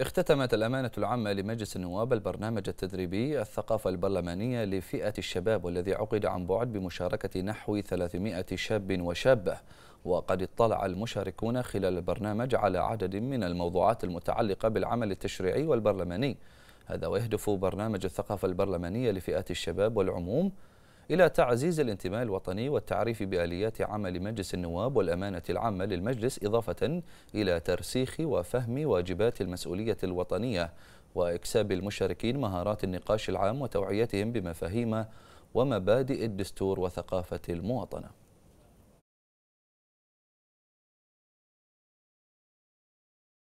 اختتمت الأمانة العامة لمجلس النواب البرنامج التدريبي الثقافة البرلمانية لفئة الشباب والذي عقد عن بعد بمشاركة نحو 300 شاب وشابة وقد اطلع المشاركون خلال البرنامج على عدد من الموضوعات المتعلقة بالعمل التشريعي والبرلماني هذا ويهدف برنامج الثقافة البرلمانية لفئات الشباب والعموم إلى تعزيز الانتماء الوطني والتعريف بآليات عمل مجلس النواب والأمانة العامة للمجلس إضافة إلى ترسيخ وفهم واجبات المسؤولية الوطنية وإكساب المشاركين مهارات النقاش العام وتوعيتهم بمفاهيم ومبادئ الدستور وثقافة المواطنة